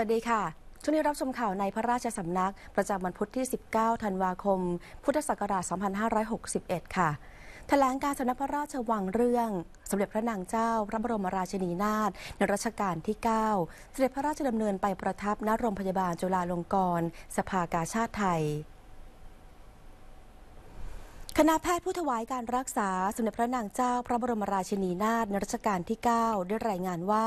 วัสดีค่ะ ช่วงนี้รับชมข่าวในพระราชสำนัก ประจำวันพุธที่ 19 ธันวาคม พุทธศักราช 2561 ค่ะถแถลงการสนักพระราชวังเรื่อง สมเด็จพระนางเจ้า พระบรมราชินีนาถในรัชกาลที่ 9สเสด็จพระราชดำเนินไปประทับณโรงพยาบาลจุฬาลงกรณ์สภากาชาติไทย คณะแพทย์ผู้ถวายการรักษา สมเด็จพระนางเจ้า พระบรมราชินีนาถในรัชกาลที่ 9 ได้รายงานว่า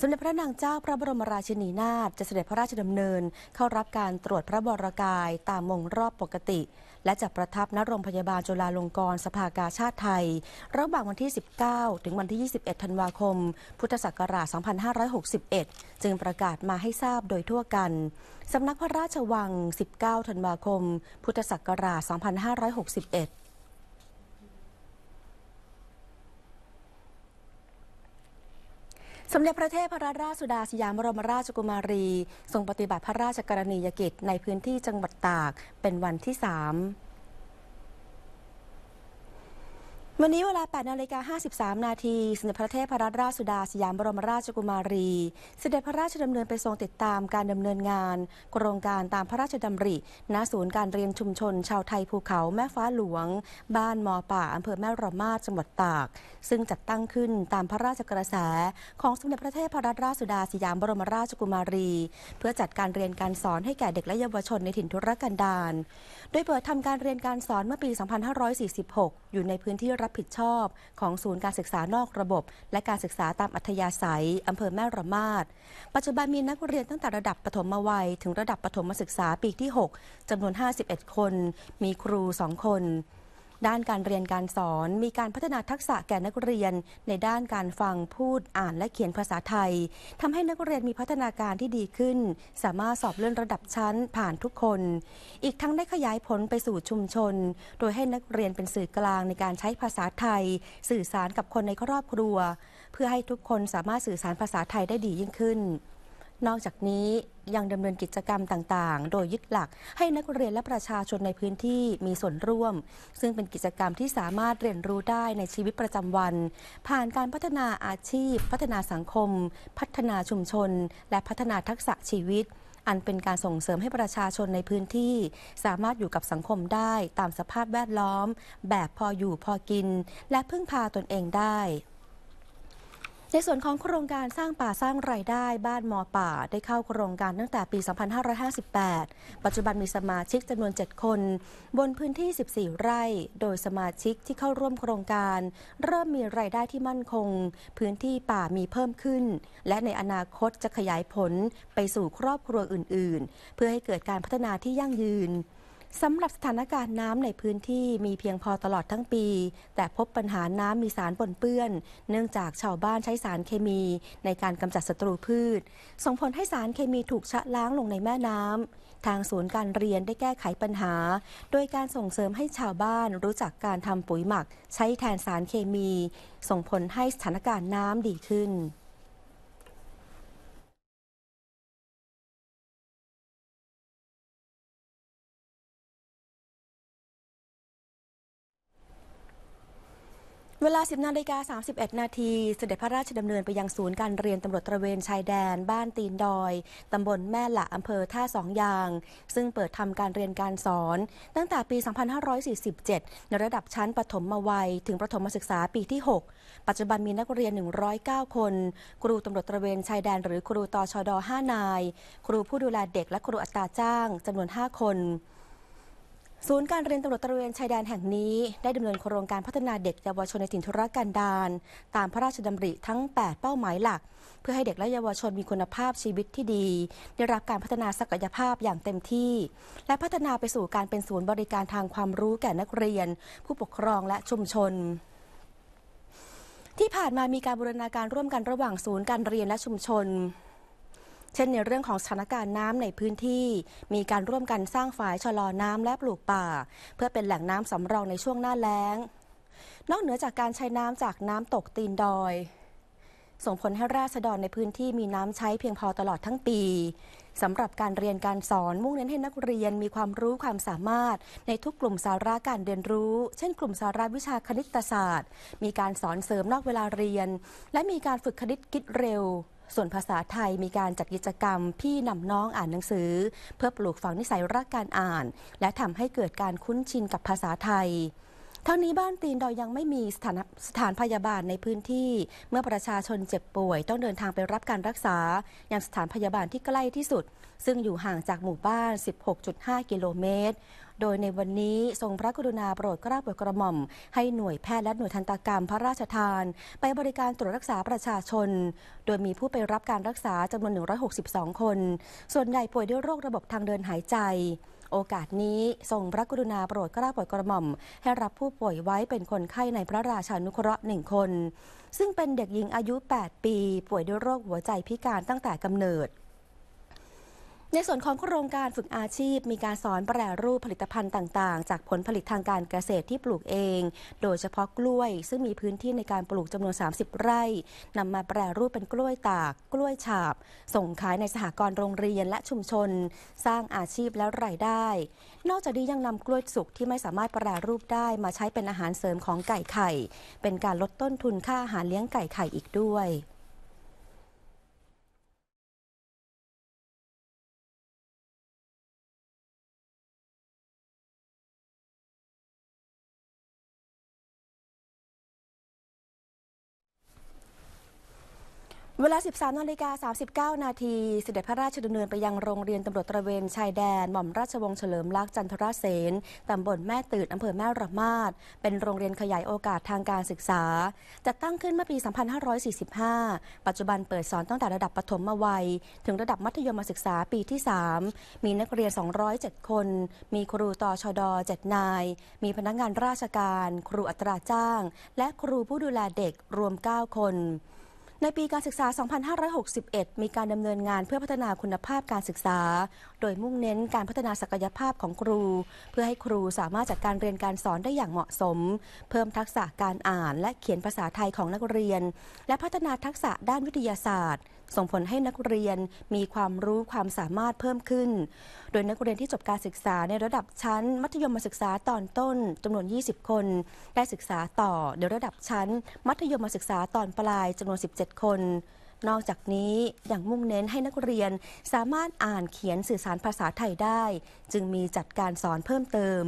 สมเด็จพระนางเจ้าพระบรมราชินีนาถจะเสด็จพระราชดำเนิน เข้ารับการตรวจพระบรกายตามมงรอบปกติ และจะประทับณโรงพยาบาลจุฬาลงกรณ์สภากาชาติไทย ระหว่างวันที่ 19 ถึงวันที่ 21 ธันวาคมพุทธศักราช2561จึงประกาศมาให้ทราบโดยทั่วกันสำนักพระราชวัง 19ธันวาคมพุทธศักราช2561สมเด็จพระเทพพรราชสุดาสยามบรมราชกุมารี ทรงปฏิบัติพระราชกรณียกิจในพื้นที่จังหวัดตากเป็นวันที่สามวันนี้เวลา8นาฬิกา53 นาทีสมเด็จพระเทพรัตนราชสุดาสยามบรมราชกุมารีสเสด็จพระราชดำเนินไปทรงติดตามการดำเนินงาน โครงการตามพระราชดำริ ณ ศูนย์การเรียนชุมชน ชาวไทยภูเขาแม่ฟ้าหลวง บ้านมอป่าอำเภอ แม่ระมาจังหวัดตาก ซึ่งจัดตั้งขึ้นตามพระราชกระแสของสมเด็จพระเทพรัตนราชสุดาสยามบรมราชกุมารี เพื่อจัดการเรียนการสอนให้แก่เด็กและเยาวชนในถิ่นทุรกันดาร โดยเปิดทำการเรียนการสอนเมื่อปี 2546 อยู่ในพื้นที่ับผิดชอบของศูนย์การศึกษานอกระบบ และการศึกษาตามอัธยาศัย อำเภอแม่ระมาดปัจจุบันมีนักเรียนตั้งแต่ระดับปฐมวัย ถึงระดับปฐมศึกษาปีที่ 6 จำนวน 51 คน มีครู 2 คนด้านการเรียนการสอนมีการพัฒนาทักษะแก่นักเรียนในด้านการฟังพูดอ่านและเขียนภาษาไทย ทำให้นักเรียนมีพัฒนาการที่ดีขึ้น สามารถสอบเลื่อนระดับชั้นผ่านทุกคน อีกทั้งได้ขยายผลไปสู่ชุมชน โดยให้นักเรียนเป็นสื่อกลางในการใช้ภาษาไทย สื่อสารกับคนในครอบครัว เพื่อให้ทุกคนสามารถสื่อสารภาษาไทยได้ดียิ่งขึ้นนอกจากนี้ยังดำเนินกิจกรรมต่างๆ โดยยึดหลักให้นักเรียนและประชาชนในพื้นที่มีส่วนร่วม ซึ่งเป็นกิจกรรมที่สามารถเรียนรู้ได้ในชีวิตประจำวัน ผ่านการพัฒนาอาชีพ พัฒนาสังคม พัฒนาชุมชน และพัฒนาทักษะชีวิต อันเป็นการส่งเสริมให้ประชาชนในพื้นที่สามารถอยู่กับสังคมได้ตามสภาพแวดล้อม แบบพออยู่พอกิน และพึ่งพาตนเองได้ในส่วนของโครงการสร้างป่าสร้างไรายได้บ้านมอป่าได้เข้าโครงการตั้งแต่ปี 2558 ปัจจุบันมีสมาชิกจำนวน 7 คน บนพื้นที่ 14 ไร่ โดยสมาชิกที่เข้าร่วมโครงการ เริ่มมีไรายได้ที่มั่นคง พื้นที่ป่ามีเพิ่มขึ้น และในอนาคตจะขยายผลไปสู่ครอบครัวอื่น ๆ เพื่อให้เกิดการพัฒนาที่ยั่งยืนสำหรับสถานการณ์น้ำในพื้นที่มีเพียงพอตลอดทั้งปี แต่พบปัญหาน้ำมีสารปนเปื้อน เนื่องจากชาวบ้านใช้สารเคมี ในการกำจัดศัตรูพืช ส่งผลให้สารเคมีถูกชะล้างลงในแม่น้ำ ทางศูนย์การเรียนได้แก้ไขปัญหา โดยการส่งเสริมให้ชาวบ้านรู้จักการทำปุ๋ยหมัก ใช้แทนสารเคมี ส่งผลให้สถานการณ์น้ำดีขึ้นเวลา 10นาฬิกา31นาที เสด็จพระราชดำเนินไปยังศูนย์การเรียนตำรวจตระเวน ชายแดน บ้านตีนดอย ตำบลแม่หละอำเภอท่าสองยาง ซึ่งเปิดทำการเรียนการสอน ตั้งแต่ปี 2547 ในระดับชั้นปฐมวัยถึงประถมศึกษาปีที่ 6 ปัจจุบันมีนักเรียน 109 คน ครูตำรวจตระเวน ชายแดน หรือครูตชด 5 นาย ครูผู้ดูแลเด็กและครูอัตราจ้างจำนวน 5 คนศูนย์การเรียนตำรวจตระเวนชายแดนแห่งนี้ได้ดำเนินโครงการพัฒนาเด็กเยาวชนในถิ่นธุรกันดารตามพระราชดำริทั้ง 8 เป้าหมายหลัก เพื่อให้เด็กและเยาวชนมีคุณภาพชีวิตที่ดี ได้รับการพัฒนาศักยภาพอย่างเต็มที่ และพัฒนาไปสู่การเป็นศูนย์บริการทางความรู้แก่นักเรียน ผู้ปกครองและชุมชน ที่ผ่านมามีการบูรณาการร่วมกันระหว่างศูนย์การเรียนและชุมชนเช่นในเรื่องของสถานการณ์น้ำในพื้นที่มีการร่วมกันสร้างฝายชะลอน้ำและปลูกป่าเพื่อเป็นแหล่งน้ำสำรองในช่วงหน้าแล้ง นอกเหนือจากการใช้น้ำจากน้ำตกตีนดอย ส่งผลให้ราษฎรในพื้นที่มีน้ำใช้เพียงพอตลอดทั้งปีสำหรับการเรียนการสอนมุ่งเน้นให้นักเรียนมีความรู้ความสามารถในทุกกลุ่มสาระการเรียนรู้ เช่นกลุ่มสาระวิชาคณิตศาสตร์ มีการสอนเสริมนอกเวลาเรียน และมีการฝึกคณิตคิดเร็วส่วนภาษาไทยมีการจัดกิจกรรม พี่นำน้องอ่านหนังสือ เพื่อปลูกฝังนิสัยรักการอ่าน และทำให้เกิดการคุ้นชินกับภาษาไทย ทั้งนี้บ้านตีนดอยยังไม่มีสถานสถานพยาบาลในพื้นที่ เมื่อประชาชนเจ็บป่วยต้องเดินทางไปรับการรักษา อย่างสถานพยาบาลที่ใกล้ที่สุด ซึ่งอยู่ห่างจากหมู่บ้าน 16.5 กิโลเมตรโดยในวันนี้ทรงพระกรุณาโปรดกล้าโปรดกระหม่อม ให้หน่วยแพทย์และหน่วยทันตกรรมพระราชทาน ไปบริการตรวจรักษาประชาชน โดยมีผู้ไปรับการรักษาจำนวน 162 คน ส่วนใหญ่ป่วยด้วยโรคระบบทางเดินหายใจ โอกาสนี้ทรงพระกรุณาโปรดกล้าโปรดกระหม่อม ให้รับผู้ป่วยไว้เป็นคนไข้ในพระราชานุเคราะห์หนึ่งคน ซึ่งเป็นเด็กหญิงอายุ 8 ปี ป่วยด้วยโรคหัวใจพิการตั้งแต่กำเนิดในส่วนของโครงการฝึกอาชีพ มีการสอนแปรรูปผลิตภัณฑ์ต่างๆ จากผลผลิตทางการเกษตรที่ปลูกเอง โดยเฉพาะกล้วย ซึ่งมีพื้นที่ในการปลูกจำนวน 30 ไร่ นำมาแปรรูปเป็นกล้วยตากกล้วยฉาบ ส่งขายในสหกรณ์โรงเรียนและชุมชน สร้างอาชีพและรายได้ นอกจากนี้ยังนำกล้วยสุกที่ไม่สามารถแปรรูปได้มาใช้เป็นอาหารเสริมของไก่ไข่ เป็นการลดต้นทุนค่าอาหารเลี้ยงไก่ไข่อีกด้วยเวลา 13นาฬิกา 39 นาทีเสด็จพระราชดำเนินไปยังโรงเรียนตำรวจตระเวนชายแดน หม่อมราชวงศ์เฉลิมลักษณ์จันทราเสนตำบลแม่ตื่นอำเภอแม่ระมาด เป็นโรงเรียนขยายโอกาสทางการศึกษา จัดตั้งขึ้นเมื่อปี 2545 ปัจจุบันเปิดสอนตั้งแต่ระดับปฐมมวัย ถึงระดับมัธยมศึกษาปีที่ 3 มีนักเรียน 207 คน มีครูต่อชด7นาย มีพนักงานราชการ ครูอัตราจ้าง และครูผู้ดูแลเด็กรวม 9 คนในปีการศึกษา 2561 มีการดำเนินงานเพื่อพัฒนาคุณภาพการศึกษาโดยมุ่งเน้นการพัฒนาศักยภาพของครู เพื่อให้ครูสามารถจัดการเรียนการสอนได้อย่างเหมาะสม เพิ่มทักษะการอ่านและเขียนภาษาไทยของนักเรียน และพัฒนาทักษะด้านวิทยาศาสตร์ ส่งผลให้นักเรียนมีความรู้ความสามารถเพิ่มขึ้น โดยนักเรียนที่จบการศึกษาในระดับชั้น มัธยมศึกษาตอนต้นจำนวน 20 คนได้ศึกษาต่อในระดับชั้น มัธยมศึกษาตอนปลายจำนวน 17 คนนอกจากนี้ยังมุ่งเน้นให้นักเรียนสามารถอ่านเขียนสื่อสารภาษาไทยได้ จึงมีจัดการสอนเพิ่มเติม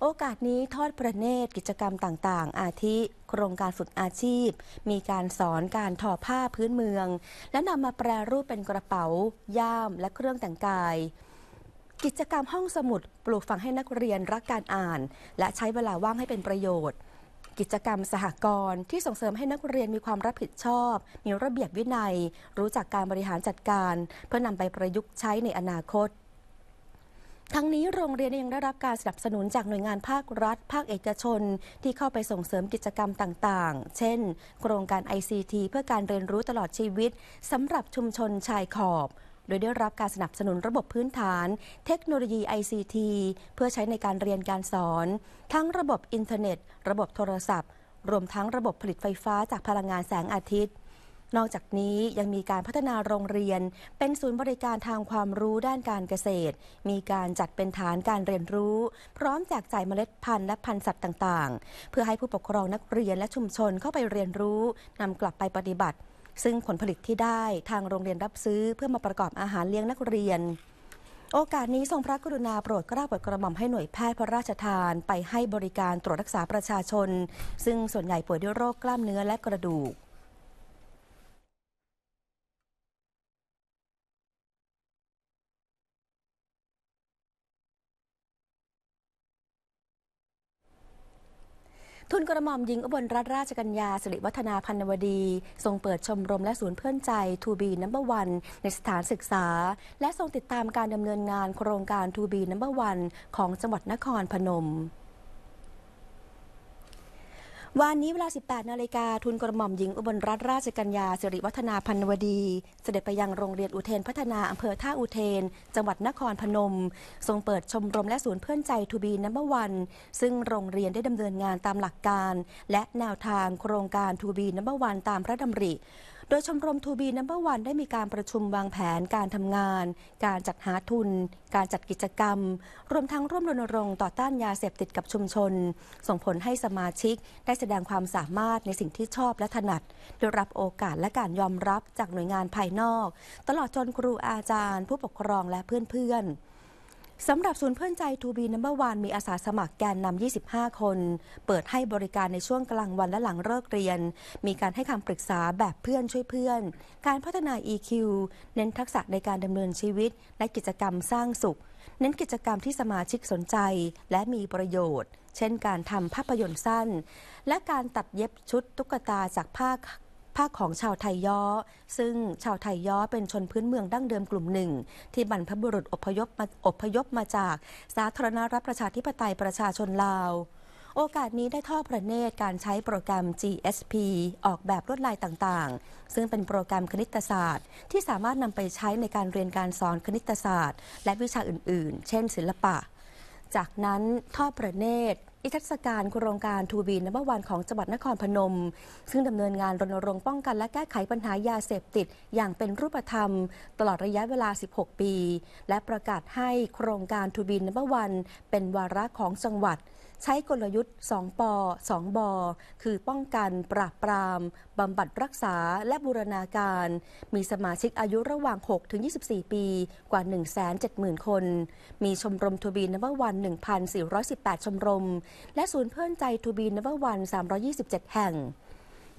โอกาสนี้ทอดประเนตรกิจกรรมต่าง ๆ อาทิโครงการฝึกอาชีพ มีการสอนการทอผ้าพื้นเมือง และนำมาแปรรูปเป็นกระเป๋าย่าม และเครื่องแต่งกาย กิจกรรมห้องสมุดปลูกฝังให้นักเรียนรักการอ่าน และใช้เวลาว่างให้เป็นประโยชน์กิจกรรมสหกรณ์ที่ส่งเสริมให้นักเรียนมีความรับผิดชอบ มีระเบียบวินัย รู้จักการบริหารจัดการ เพื่อนำไปประยุกต์ใช้ในอนาคต ทั้งนี้โรงเรียนยังได้รับการสนับสนุนจากหน่วยงานภาครัฐ ภาคเอกชน ที่เข้าไปส่งเสริมกิจกรรมต่างๆ เช่นโครงการ ICT เพื่อการเรียนรู้ตลอดชีวิตสำหรับชุมชนชายขอบโดยได้รับการสนับสนุนระบบพื้นฐาน เทคโนโลยี ICT เพื่อใช้ในการเรียนการสอนทั้งระบบอินเทอร์เน็ต ระบบโทรศัพท์ รวมทั้งระบบผลิตไฟฟ้าจากพลังงานแสงอาทิตย์ นอกจากนี้ยังมีการพัฒนาโรงเรียนเป็นศูนย์บริการทางความรู้ด้านการเกษตร มีการจัดเป็นฐานการเรียนรู้ พร้อมแจกจ่ายเมล็ดพันธุ์และพันธุ์สัตว์ต่าง ๆ เพื่อให้ผู้ปกครองนักเรียนและชุมชนเข้าไปเรียนรู้นำกลับไปปฏิบัติซึ่งผลผลิตที่ได้ทางโรงเรียนรับซื้อเพื่อมาประกอบอาหารเลี้ยงนักเรียน โอกาสนี้ทรงพระกรุณาโปรดเกล้าโปรดกระหม่อมให้หน่วยแพทย์พระราชทาน ไปให้บริการตรวจรักษาประชาชน ซึ่งส่วนใหญ่ป่วยด้วยโรค กล้ามเนื้อและกระดูกทุนกระหม่อมหญิงอุบลรัตนราชกัญญาสิริวัฒนาพันวดี ทรงเปิดชมรมและศูนย์เพื่อนใจทูบีนัมเบอร์วันในสถานศึกษา และทรงติดตามการดำเนินงานโครงการทูบีนัมเบอร์วันของจังหวัดนครพนมวันนี้เวลา 18นาฬิกาทุนกระหม่อมหญิงอุบลรัตนราชกัญญาสิริวัฒนาพันวดี เสด็จไปยังโรงเรียนอุเทนพัฒนาอำเภอท่าอุเทน จังหวัดนครพนม ทรงเปิดชมรมและศูนย์เพื่อนใจทูบีนัมเบอร์วัน ซึ่งโรงเรียนได้ดำเนินงานตามหลักการ และแนวทางโครงการทูบีนัมเบอร์วันตามพระดำริโดยชมรมทูบีนัมเบอร์วันได้มีการประชุมวางแผนการทำงาน การจัดหาทุน การจัดกิจกรรม รวมทั้งร่วมรณรงค์ต่อต้านยาเสพติดกับชุมชน ส่งผลให้สมาชิกได้แสดงความสามารถในสิ่งที่ชอบและถนัดโดยรับโอกาสและการยอมรับจากหน่วยงานภายนอก ตลอดจนครูอาจารย์ ผู้ปกครองและเพื่อนๆสำหรับศูนย์เพื่อนใจทูบีนัมเบอร์วันมีอาสาสมัครแกนนำ 25 คน เปิดให้บริการในช่วงกลางวันและหลังเลิกเรียน มีการให้คำปรึกษาแบบเพื่อนช่วยเพื่อน การพัฒนา EQ เน้นทักษะในการดำเนินชีวิต และกิจกรรมสร้างสุข เน้นกิจกรรมที่สมาชิกสนใจ และมีประโยชน์ เช่นการทำภาพยนตร์สั้น และการตัดเย็บชุดตุ๊กตาจากผ้าภาคของชาวไทยย้อ ซึ่งชาวไทยย้อเป็นชนพื้นเมืองดั้งเดิมกลุ่มหนึ่ง ที่บรรพบุรุษอพยพมาอพยพมาจากสาธารณรัฐประชาธิปไตยประชาชนลาว โอกาสนี้ได้ทอดพระเนตรการใช้โปรแกรม GSP ออกแบบลวดลายต่างๆ ซึ่งเป็นโปรแกรมคณิตศาสตร์ ที่สามารถนำไปใช้ในการเรียนการสอนคณิตศาสตร์ และวิชาอื่นๆ เช่นศิลปะ จากนั้นทอดพระเนตรอิทธิศการโครงการทูบีนับวันของจังหวัดนครพนม ซึ่งดำเนินงานรณรงค์ป้องกันและแก้ไขปัญหายาเสพติดอย่างเป็นรูปธรรมตลอดระยะเวลา 16 ปี และประกาศให้โครงการทูบีนับวันเป็นวาระของจังหวัดใช้กลยุทธ์ 2ปอ2บอคือป้องกัน ปราบปราม บำบัดรักษา และบูรณาการ มีสมาชิกอายุระหว่าง 6 ถึง 24 ปี กว่า 170,000 คน มีชมรมทูบีนววัน 1,418 ชมรม และศูนย์เพื่อนใจทูบีนววัน 327 แห่ง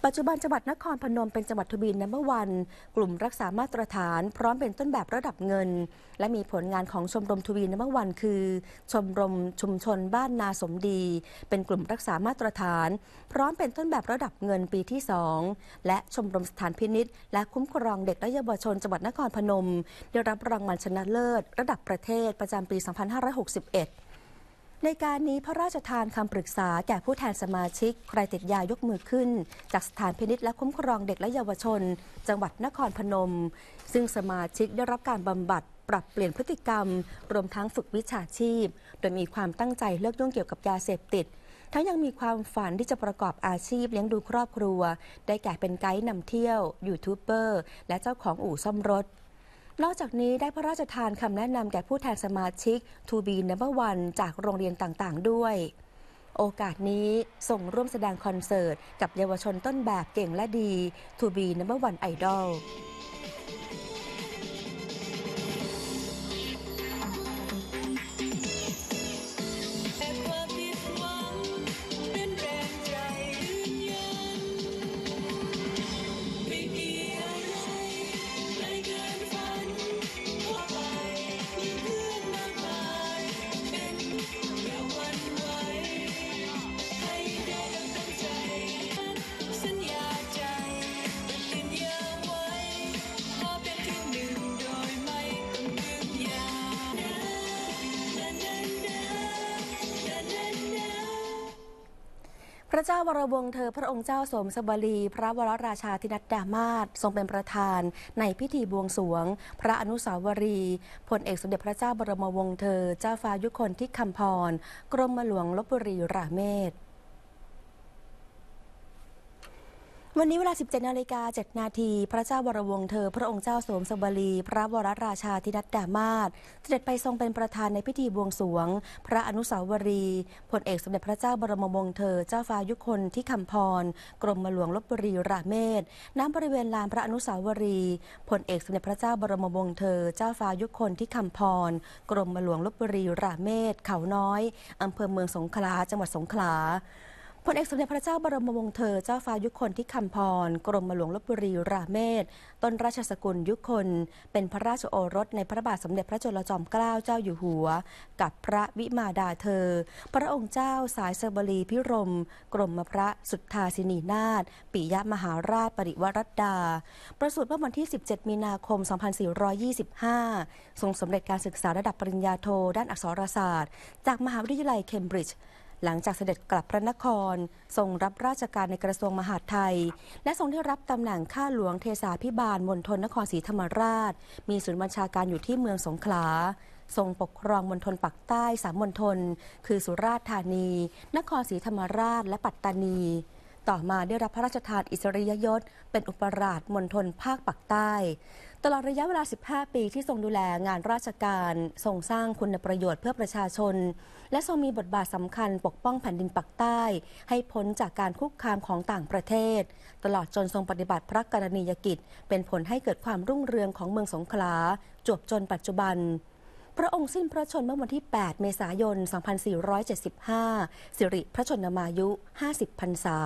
ปัจจุบันจังหวัดนครพนมเป็นจังหวัดทวีนัมเบอร์วันกลุ่มรักษามาตรฐาน พร้อมเป็นต้นแบบระดับเงิน และมีผลงานของชมรมทวีนัมเบอร์วันคือชมรมชุมชนบ้านนาสมดี เป็นกลุ่มรักษามาตรฐาน พร้อมเป็นต้นแบบระดับเงินปีที่2และชมรมสถานพินิษและคุ้มครองเด็กและเยาวชนจังหวัดนครพนมได้รับรางวัลชนะเลิศระดับประเทศ ประจำปี 2561ในการนี้พระราชทานคำปรึกษาแก่ผู้แทนสมาชิก ใครติดยายกมือขึ้น จากสถานพินิษและคุ้มครองเด็กและเยาวชน จังหวัดนครพนม ซึ่งสมาชิกได้รับการบำบัดปรับเปลี่ยนพฤติกรรม รวมทั้งฝึกวิชาชีพ โดยมีความตั้งใจเลิกยุ่งเกี่ยวกับยาเสพติด ทั้งยังมีความฝันที่จะประกอบอาชีพเลี้ยงดูครอบครัว ได้แก่เป็นไกด์นำเที่ยว ยูทูบเบอร์และเจ้าของอู่ซ่อมรถนอกจากนี้ได้พระราชทานคำแนะนำแก่ผู้แทนสมาชิกทูบีนับวันจากโรงเรียนต่างๆด้วย โอกาสนี้ส่งร่วมแสดงคอนเสิร์ตกับเยาวชนต้นแบบเก่งและดีทูบีนับวันไอดอลเจ้าวรวงเธอพระองค์เจ้าสมสบรี พระวรราชาธินัดดามาศทรงเป็นประธานในพิธีบวงสวง พระอนุสาวรีย์พลเอกสมเด็จพระเจ้าบรมวงศ์เธอเจ้าฟ้ายุคนที่คำพร กรมหลวงลบบุรีราเมศวันนี้เวลา 17นาฬิกา7นาที พระเจ้าวรวงเธอ พระองค์เจ้าสมสบรีพระวรราชาธินัดดามาศเสด็จไปทรงเป็นประธานในพิธีบวงสรวง พระอนุสาวรีย์พลเอก สมเด็จพระเจ้าบรมวงศ์เธอ เจ้าฟ้ายุคนที่คำพร กรมหลวงลบบุรีราเมศ ณ บริเวณลานพระอนุสาวรีย์พลเอกสมเด็จพระเจ้าบรมวงศ์เธอ เจ้าฟ้ายุคนที่คำพร กรมหลวงลบบุรีราเมศ เขาน้อยอำเภอเมืองสงขลา จังหวัดสงขลาพลเอกสมเด็จพระเจ้าบรมวงศ์เธอเจ้าฟ้ายุคนที่คำพรกรมหลวงลบบุรีราเมศต้นราชสกุลยุคน เป็นพระราชโอรส ในพระบาทสมเด็จพระจุลจอมเกล้าเจ้าอยู่หัว กับพระวิมาดาเธอ พระองค์เจ้าสายเซบรีพิรมกรมพระสุทธาสินีนาถปิยมหาราชปริวรัตดา ประสูติเมื่อวันที่ 17 มีนาคม 2425ทรงสำเร็จการศึกษาระดับปริญญาโทด้านอักษรศาสตร์ จากมหาวิทยาลัยเคมบริดจ์หลังจากเสด็จกลับพระนครทรงรับราชการในกระทรวงมหาดไทย และทรงได้รับตำแหน่งข้าหลวงเทศาพิบาลมณฑลนครศรีธรรมราช มีศูนย์บัญชาการอยู่ที่เมืองสงขลา ทรงปกครองมณฑลปักใต้สามมณฑลคือสุราษฎร์ธานี นครศรีธรรมราช และปัตตานีต่อมาได้รับพระราชทานอิสริยยศเป็นอุปราชมณฑลภาคปักใต้ ตลอดระยะเวลา 15 ปีที่ทรงดูแลงานราชการทรงสร้างคุณประโยชน์เพื่อประชาชนและทรงมีบทบาทสำคัญปกป้องแผ่นดินปักใต้ ให้พ้นจากการคุกคามของต่างประเทศ ตลอดจนทรงปฏิบัติพระกรณียกิจเป็นผลให้เกิดความรุ่งเรืองของเมืองสงขลา จวบจนปัจจุบันพระองค์สิ้นพระชนเมื่อวันที่ 8 เมษายน 2475 สิริพระชนมายุ 50 พรรษา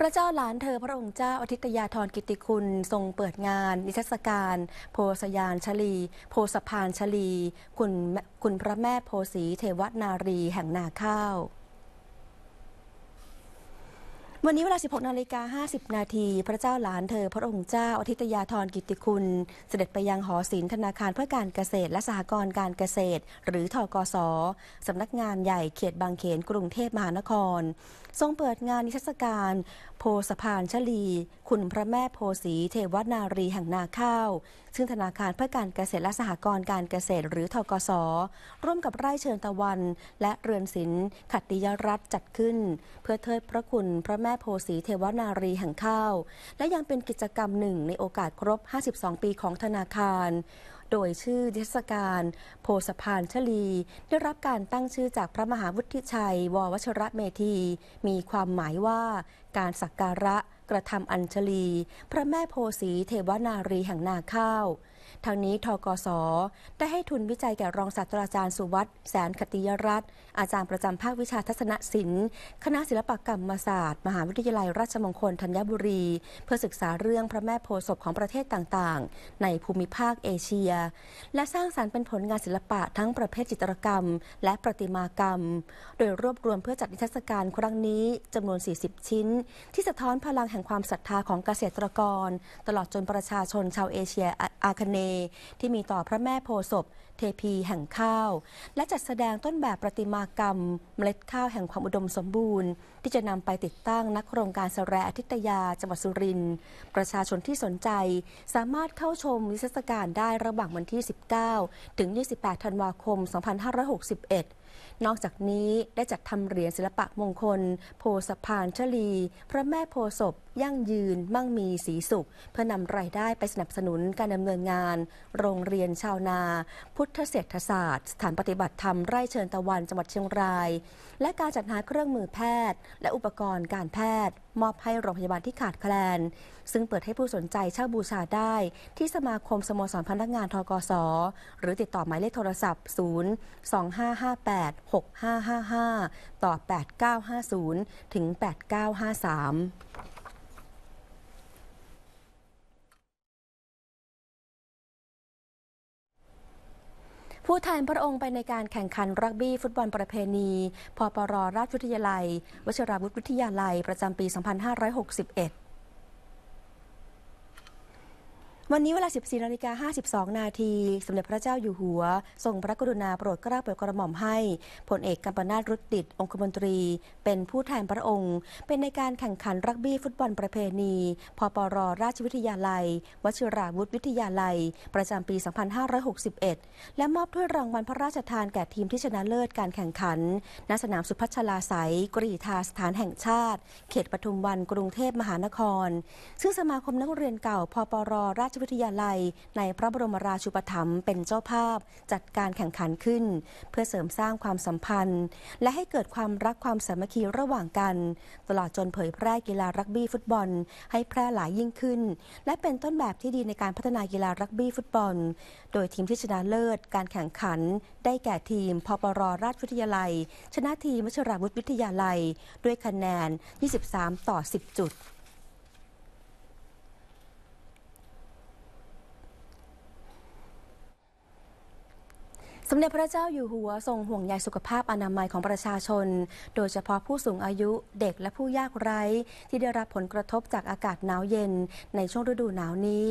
พระเจ้าหลานเธอพระองค์เจ้าอธิตยาธรกิติคุณทรงเปิดงาน นิทรรศการโพสยานชลีโพสพานชลีคุณคุณพระแม่โพสีเทวนารีแห่งนาข้าววันนี้เวลา 16นาฬิกา 50 นาที พระเจ้าหลานเธอพระองค์เจ้าอธิตยาธรกิติคุณ เสด็จไปยังหอศิลป์ธนาคารเพื่อการเกษตรและสหกรณ์การเกษตรหรือทกศสำนักงานใหญ่เขตบางเขนกรุงเทพมหานคร ทรงเปิดงานนิทรรศการโพสะพานชลี คุณพระแม่โพสี เทวนารีแห่งนาข้าวซึ่งธนาคารเพื่อการเกษตรและสหกรณ์การเกษตรหรือทกศร่วมกับไร่เชิญตะวัน และเรือนศิลป์ขัตติยรัตจัดขึ้น เพื่อเทิดพระคุณพระแม่โพสีเทวนารีแห่งข้าว และยังเป็นกิจกรรมหนึ่งในโอกาสครบ 52 ปีของธนาคาร โดยชื่อเทศกาลโพสะพานชลี ได้รับการตั้งชื่อจากพระมหาวุฒิชัยววชระเมธี มีความหมายว่าการสักการะกระทำอัญชลี พระแม่โพสีเทวนารีแห่งนาข้าวทางนี้ทกศได้ให้ทุนวิจัยแก่รองศาสตราจารย์ สุวัสด์แสนคติยรัตน์อาจารย์ประจำภาควิชาทัศนศิลป์ คณะศิลปกรรมศาสตร์ มหาวิทยาลัยราชมงคล ธัญบุรี เพื่อศึกษาเรื่องพระแม่โพศพของประเทศต่าง ๆ ในภูมิภาค เอเชีย และสร้างสารรค์เป็นผลงานศิลปะทั้งประเภทจิตรกรรม และประติมากรรม โดยรวบรวมเพื่อจัดนิทรรศการครั้งนี้จำนวน 40 ชิ้น ที่สะท้อนพลังแห่งความศรัทธาของเกษตรกร ตลอดจนประชาชนชาวเอเชียอาคเนนที่มีต่อพระแม่โพศพเทพีแห่งข้าว และจัดแสดงต้นแบบประติมากรรม เมล็ดข้าวแห่งความอุดมสมบูรณ์ ที่จะนำไปติดตั้งนักโครงการสแรอาทิตยาจังหวัดสุรินทร์ประชาชนที่สนใจ สามารถเข้าชมนิทรรศการได้ระหว่างวันที่ 19ถึง28ธันวาคม 2561นอกจากนี้ได้จัดทำเหรียญศิลปะมงคล โพสะพานชลี พระแม่โพศพยั่งยืนมั่งมีสีสุข เพื่อนำรายได้ไปสนับสนุนการดำเนินงาน โรงเรียนชาวนา พุทธเศรษฐศาสตร์ สถานปฏิบัติธรรม ไร่เชิญตะวันจังหวัดเชียงราย และการจัดหาเครื่องมือแพทย์ และอุปกรณ์การแพทย์มอบให้โรงพยาบาลที่ขาดแคลน ซึ่งเปิดให้ผู้สนใจเช่าบูชาได้ที่สมาคมสโมสรพนักงานทกศหรือติดต่อหมายเลขโทรศัพท์ 0 2 5 5 8 6 5 5 5ต่อ8950ถึง8953ผู้แทนพระองค์ไปในการแข่งขันรักบี้ฟุตบอลประเพณี พปรราชวิทยาลัยวชิราวุธวิทยาลัย ประจำปี 2561วันนี้เวลา 14นาฬิกา52 นาทีสมเด็จพระเจ้าอยู่หัว ทรงพระกรุณาโปรดเกล้าโปรดกระหม่อมให้ ผลเอกกัมปนาตรุตดิตองคมนตรี เป็นผู้แทนพระองค์ เป็นในการแข่งขันรักบี้ฟุตบอลประเพณีพปรราชวิทยาลัย วชิราวุธวิทยาลัย ประจำปี 2561 และมอบถ้วยรางวัลพระราชทานแก่ทีมที่ชนะเลิศการแข่งขัน ณ สนามสุพัชลาสายกรีธาสถานแห่งชาติ เขตปทุมวัน กรุงเทพมหานคร ซึ่งสมาคมนักเรียนเก่าพปรราชวิทยาลัย ในพระบรมราชูปถัมภ์เป็นเจ้าภาพ จัดการแข่งขันขึ้น เพื่อเสริมสร้างความสัมพันธ์ และให้เกิดความรักความสามัคคีระหว่างกัน ตลอดจนเผยแพร่กีฬารักบี้ฟุตบอล ให้แพร่หลายยิ่งขึ้น และเป็นต้นแบบที่ดีในการพัฒนากีฬารักบี้ฟุตบอล โดยทีมที่ชนะเลิศ การแข่งขัน ได้แก่ทีมพปรราชวิทยาลัย ชนะทีมวชราวุฒิวิทยาลัย ด้วยคะแนน 23 ต่อ 10 จุดสมเด็จพระเจ้าอยู่หัวทรงห่วงใยสุขภาพอนามัยของประชาชน โดยเฉพาะผู้สูงอายุเด็กและผู้ยากไร้ ที่ได้รับผลกระทบจากอากาศหนาวเย็นในช่วงฤดูหนาวนี้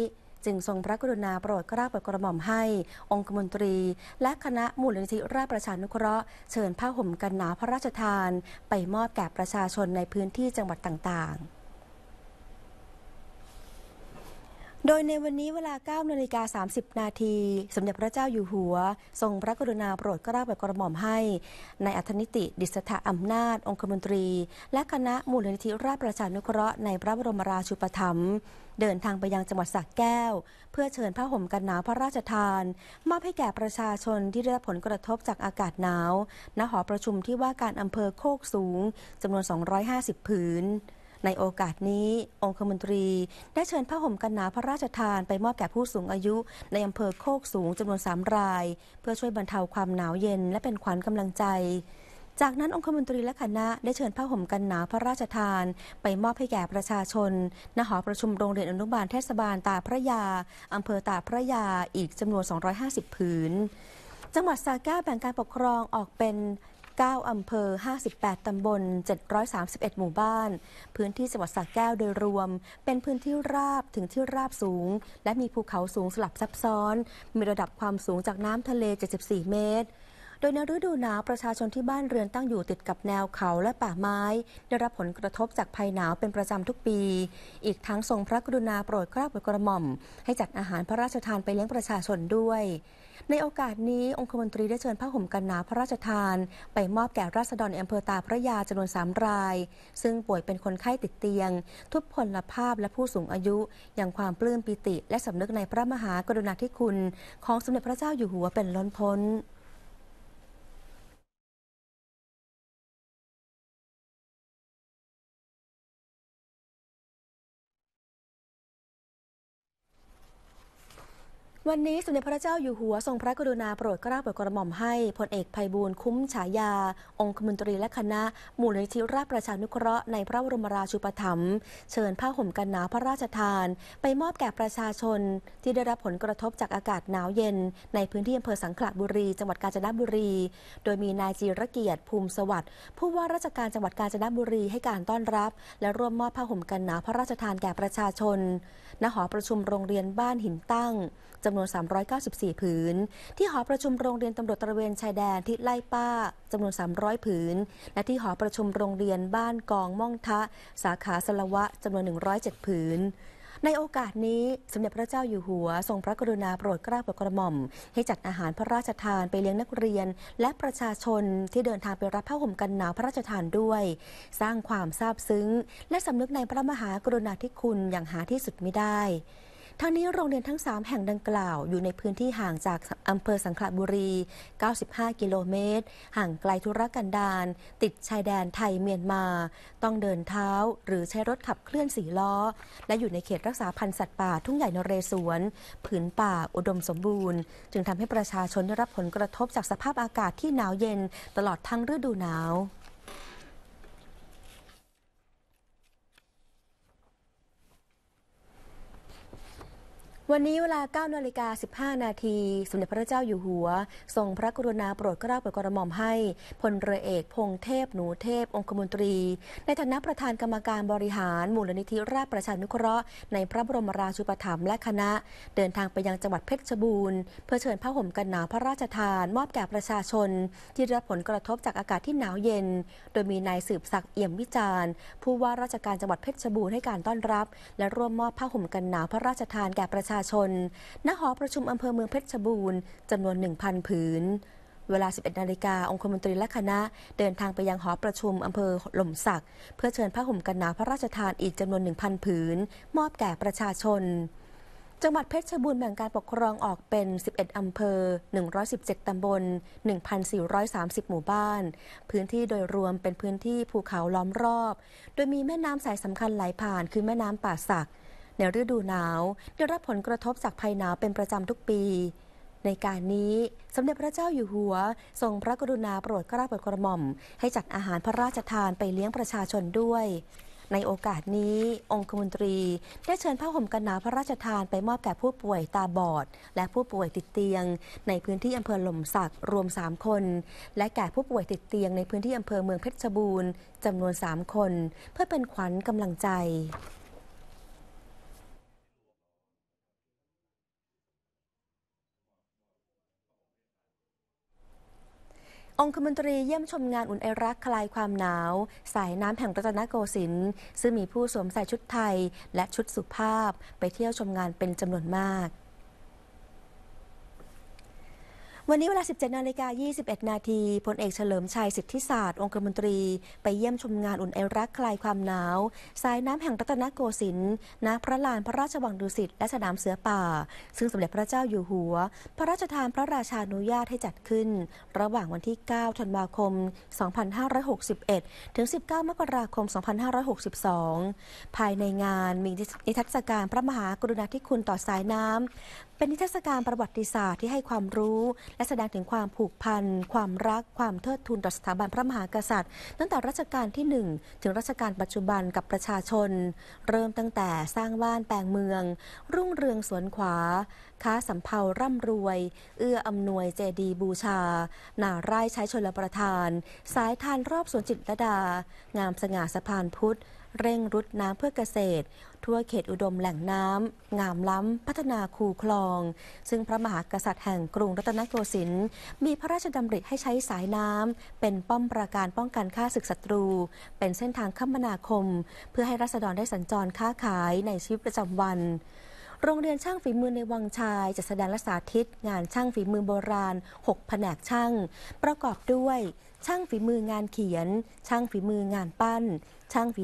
จึงทรงพระกรุณาโปรดกราบปรดกระหม่อมให้องคมนตรีและคณะมูลนิธิราชประชานุเคราะห์เชิญผ้าห่มกันหนาวพระราชทานไปมอบแก่ประชาชนในพื้นที่จังหวัดต่างๆโดยในวันนี้เวลา9นาฬิกา30 นาทีสมเด็จพระเจ้าอยู่หัว ทรงพระกรุณาโปรดกราราบกระหม่อมให้ ในอัธนิติ ดิษฐะอำนาจ องคมนตรี และคณะมูลนิธิราชประชานุเคราะห์ในพระบรมราชูปถัมภ์เดินทางไปยังจังหวัดสระแก้ว เพื่อเชิญพระห่มกันหนาวพระราชทานมอบให้แก่ประชาชนที่ได้รับผลกระทบจากอากาศหนาวณหอประชุมที่ว่าการอำเภอโคกสูงจำนวน 250ผืนในโอกาสนี้องคมนตรีได้เชิญผ้าห่มกันหนาวพระราชทาน ไปมอบแก่ผู้สูงอายุในอำเภอโคกสูงจำนวน3ราย เพื่อช่วยบรรเทาความหนาวเย็น และเป็นขวัญกำลังใจ จากนั้น องคมนตรีและคณะได้เชิญผ้าห่มกันหนาวพระราชทาน ไปมอบให้แก่ประชาชนณหอประชุมโรงเรียนอนุบาลเทศบาลตาพระยาอำเภอตาพระยาอีกจำนวน 250 ผืน จังหวัดสาแก้วแบ่งการปกครองออกเป็น9 อำเภอ 58 ตำบล 731 หมู่บ้าน พื้นที่จังหวัดสระแก้วโดยรวม เป็นพื้นที่ราบถึงที่ราบสูง และมีภูเขาสูงสลับซับซ้อน มีระดับความสูงจากน้ำทะเล 74 เมตร โดยในฤดูหนาวประชาชนที่บ้านเรือนตั้งอยู่ติดกับแนวเขาและป่าไม้ ได้รับผลกระทบจากภัยหนาวเป็นประจำทุกปี อีกทั้งทรงพระกรุณาโปรดเกล้าโปรดกระหม่อม ให้จัดอาหารพระราชทานไปเลี้ยงประชาชนด้วยในโอกาสนี้ องคมนตรีได้เชิญผ้าห่มกันหนาพระราชทาน ไปมอบแก่ราษฎรอำเภอตาพระยาจำนวนสามราย ซึ่งป่วยเป็นคนไข้ติดเตียง ทุพพลภาพและผู้สูงอายุ อย่างความปลื้มปิติและสำนึกในพระมหากรุณาธิคุณ ของสมเด็จพระเจ้าอยู่หัวเป็นล้นพ้นวันนี้สมเด็จพระเจ้าอยู่หัวทรงพระกรุณาโปรดเกล้าโปรดกระหม่อมให้พลเอกไยบูลคุ้มฉายา องคมนตรีและคณะมูลนิธิราชประชานุเคราะห์ ในพระบรมราชูปถัมภ์เชิญผ้าห่มกันหนาวพระราชทาน ไปมอบแก่ประชาชนที่ได้รับผลกระทบจากอากาศหนาวเย็น ในพื้นที่อำเภอสังขละบุรีจังหวัดกาญจนบุรี โดยมีนายจีรเกียรติภูมิสวัสดิ์ผู้ว่าราชการจังหวัดกาญจนบุรีให้การต้อนรับ และร่วมมอบผ้าห่มกันหนาวพระราชทานแก่ประชาชนณหอประชุมโรงเรียนบ้านหินตั้งจำำนวน394 ผืน ที่หอประชุมโรงเรียนตำรวจตระเวนชายแดนที่ไล่ป้าจำนวน 300 ผืน และที่หอประชุมโรงเรียนบ้านกองม่องทะสาขาสละวะจำนวน 107 ผืน ในโอกาสนี้สมเด็จพระเจ้าอยู่หัว ทรงพระกรุณาโปรดเกล้าโปรดกระหม่อมให้จัดอาหารพระราชทานไปเลี้ยงนักเรียน และประชาชนที่เดินทางไปรับผ้าห่มกันหนาวพระราชทานด้วย สร้างความซาบซึ้ง และสำนึกในพระมหากรุณาธิคุณอย่างหาที่สุดไม่ได้ทั้งนี้โรงเรียนทั้ง 3 แห่งดังกล่าว อยู่ในพื้นที่ห่างจากอำเภอสังขละบุรี 95 กิโลเมตร ห่างไกลธุรกันดารติดชายแดนไทยเมียนมา ต้องเดินเท้า หรือใช้รถขับเคลื่อนสีล้อ และอยู่ในเขตรักษาพันธุ์สัตว์ป่าทุ่งใหญ่นเรศวร ผืนป่าอุดมสมบูรณ์ จึงทำให้ประชาชนได้รับผลกระทบจากสภาพอากาศที่หนาวเย็นตลอดทั้งฤดูหนาววันนี้เวลา9นาฬิกา15นาทีสมเด็จพระเจ้าอยู่หัว ทรงพระกรุณาโปรดเกล้าโปรดกระหม่อมให้พลเรือเอกพงเทพหนูเทพองคมนตรี ในฐานะประธานกรรมการบริหารมูลนิธิราชประชานุเคราะห์ในพระบรมราชูปถัมภ์และคณะเดินทางไปยังจังหวัดเพชรบูรณ์เพื่อเชิญผ้าห่มกันหนาวพระราชทาน มอบแก่ประชาชนที่ได้รับผลกระทบจากอากาศที่หนาวเย็น โดยมีนายสืบศักดิ์เอี่ยมวิจารณ์ ผู้ว่าราชการจังหวัดเพชรบูรณ์ให้การต้อนรับ และร่วมมอบผ้าห่มกันหนาวพระราชทานแก่ประชาาชน ณ หอประชุมอำเภอเมืองเพชรบูรณ์จำนวน 1,000ผืน เวลา 11นาฬิกา องคมนตรีและคณะ เดินทางไปยังหอประชุมอำเภอหล่มสัก เพื่อเชิญผ้าห่มกันหนาวพระราชทานอีกจำนวน 1,000 ผืน มอบแก่ประชาชน จังหวัดเพชรบูรณ์แบ่งการปกครองออกเป็น 11 อำเภอ 117 ตำบล 1,430 หมู่บ้าน พื้นที่โดยรวมเป็นพื้นที่ภูเขาล้อมรอบ โดยมีแม่น้ำสายสำคัญไหลผ่านคือแม่น้ำป่าสักในฤดูหนาว ได้รับผลกระทบ จากภัยหนาวเป็นประจำทุกปี ในการนี้สมเด็จพระเจ้าอยู่หัว ทรงพระกรุณาโปรดกร้าโปรดกระหม่อมให้จัดอาหารพระราชทานไปเลี้ยงประชาชนด้วย ในโอกาสนี้ องคมนตรีได้เชิญผ้าห่มกันหนาวพระราชทานไปมอบแก่ผู้ป่วยตาบอด และผู้ป่วยติดเตียง ในพื้นที่อำเภอหล่มสักรวม3คน และแก่ผู้ป่วยติดเตียงในพื้นที่อำเภอเมืองเพชรบูรณ์จำนวน3คนเพื่อเป็นขวัญกำลังใจองคมนตรีเยี่ยมชมงานอุ่นไอรักคลายความหนาว สายน้ำแห่งรัตนโกสินทร์ซึ่งมีผู้สวมใส่ชุดไทย และชุดสุภาพ ไปเที่ยวชมงานเป็นจำนวนมากวันนี้เวลา 17นาฬิกา 21 นาทีพลเอกเฉลิมชัย สิทธิศาสตร์ องคมนตรี ไปเยี่ยมชมงานอุ่นไอรักคลายความหนาว สายน้ำแห่งรัตนโกสินทร์ณพระลานพระราชวังดุสิต และสนามเสือป่า ซึ่งสมเด็จพระเจ้าอยู่หัว พระราชทานพระราชานุญาตให้จัดขึ้น ระหว่างวันที่ 9ธันวาคม 2561 ถึง 19 มกราคม 2562 ภายในงานมีนิทรรศการพระมหากรุณาธิคุณต่อสายน้ำเป็นนิทรรศการประวัติศาสตร์ที่ให้ความรู้ และแสดงถึงความผูกพันความรักความเทิดทูนต่อสถาบันพระมหากษัตริย์ ตั้งแต่รัชกาลที่1ถึงรัชกาลปัจจุบันกับประชาชน เริ่มตั้งแต่สร้างบ้านแปลงเมือง รุ่งเรืองสวนขวา ค้าสำเภาร่ำรวย เอื้ออำนวยเจดีบูชา หนาไร่ใช้ชนลประทานสายทานรอบสวนจิตรดา งามสง่าสะพานพุทธเร่งรุดน้ำเพื่อเกษตร ทั่วเขตอุดมแหล่งน้ำ งามล้ำพัฒนาคูคลอง ซึ่งพระมหากษัตริย์แห่งกรุงรัตนโกสินทร์มีพระราชดำริให้ใช้สายน้ำ เป็นป้อมปราการป้องกันค่าศึกศัตรู เป็นเส้นทางคมนาคม เพื่อให้รัษฎรได้สัญจรค้าขายในชีวิตประจำวัน โรงเรียนช่างฝีมือในวังชาย จะแสดงและสาธิต งานช่างฝีมือโบราณ6แผนกช่าง ประกอบด้วย ช่างฝีมืองานเขียน ช่างฝีมืองานปั้น ช่างฝี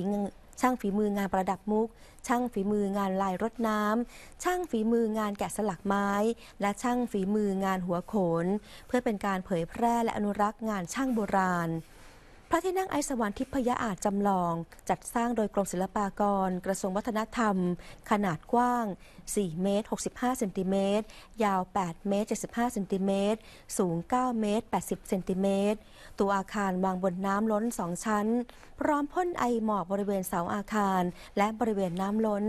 ช่างฝีมืองานประดับมุก ช่างฝีมืองานลายรถน้ำ ช่างฝีมืองานแกะสลักไม้ และช่างฝีมืองานหัวโขน เพื่อเป็นการเผยแพร่และอนุรักษ์งานช่างโบราณระที่นั่งไอสวรรค์ทิพยอาจจำลอง จัดสร้างโดยกรมศิลปากร กระทรวงวัฒนธรรม ขนาดกว้าง 4 เมตร 65 เซนติเมตร ยาว 8 เมตร 75 เซนติเมตร สูง 9 เมตร 80 เซนติเมตร ตัวอาคารวางบนน้ำล้น 2 ชั้น พร้อมพ่นไอ หมอกบริเวณเสาอาคาร และบริเวณน้ำล้น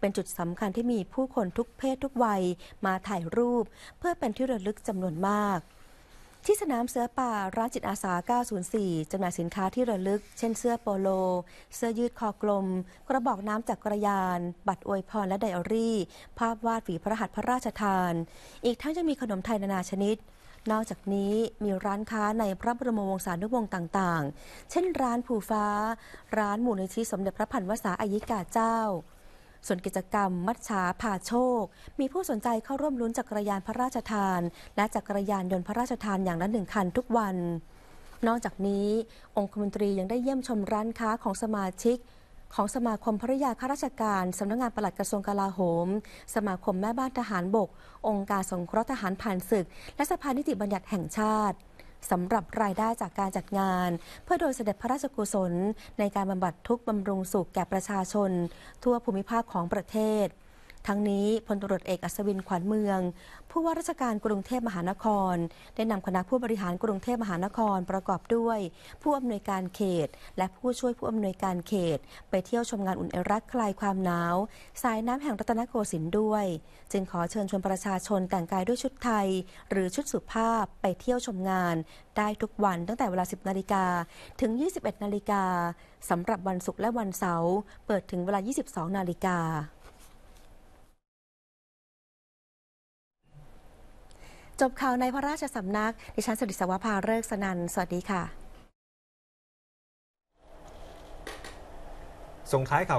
เป็นจุดสำคัญที่มีผู้คนทุกเพศทุกวัยมาถ่ายรูป เพื่อเป็นที่ระลึกจำนวนมากที่สนามเสือป่าร้านจิตอาสา 904 จำหน่ายสินค้าที่ระลึก เช่นเสื้อโปโล เสื้อยืดคอกลม กระบอกน้ำจากกระยาน บัตรอวยพรและไดอารี่ ภาพวาดฝีพระหัตถ์พระราชทาน อีกทั้งยังมีขนมไทยนานาชนิด นอกจากนี้มีร้านค้าในพระบรมวงศานุวงศ์ต่างๆ เช่นร้านผูฟ้า ร้านหมู่นิชิสมเด็จพระพันวษาอายิกาเจ้าส่วนกิจกรรม มัชชาพาโชค มีผู้สนใจเข้าร่วมลุ้นจักรยานพระราชทาน และจักรยานยนต์พระราชทานอย่างละหนึ่งคันทุกวัน นอกจากนี้ องคมนตรียังได้เยี่ยมชมร้านค้าของสมาชิก ของสมาคมภริยาข้าราชการสำนักงงานปลัดกระทรวงกลาโหม สมาคมแม่บ้านทหารบก องค์การสงเคราะห์ทหารผ่านศึก และสภานิติบัญญัติแห่งชาติสำหรับรายได้จากการจัดงาน เพื่อโดยเสด็จพระราชกุศล ในการบำบัดทุกบำรุงสุขแก่ประชาชน ทั่วภูมิภาคของประเทศทั้งนี้พลตรวจเอกอัศวินขวัญเมือง ผู้ว่าราชการกรุงเทพมหานคร ได้นำคณะผู้บริหารกรุงเทพมหานคร ประกอบด้วย ผู้อำนวยการเขต และผู้ช่วยผู้อำนวยการเขต ไปเที่ยวชมงานอุ่นไอรักคลายความหนาว สายน้ำแห่งรัตนโกสินทร์ด้วย จึงขอเชิญชวนประชาชนแต่งกายด้วยชุดไทย หรือชุดสุภาพไปเที่ยวชมงาน ได้ทุกวันตั้งแต่เวลา 10 นาฬิกาถึง 21 นาฬิกาสำหรับวันศุกร์และวันเสาร์ เปิดถึงเวลา 22 นาฬิกาจบข่าวในพระราชสำนัก ดิฉันสุริศวภาเลิกสนัน สวัสดีค่ะส่งท้ายข่าว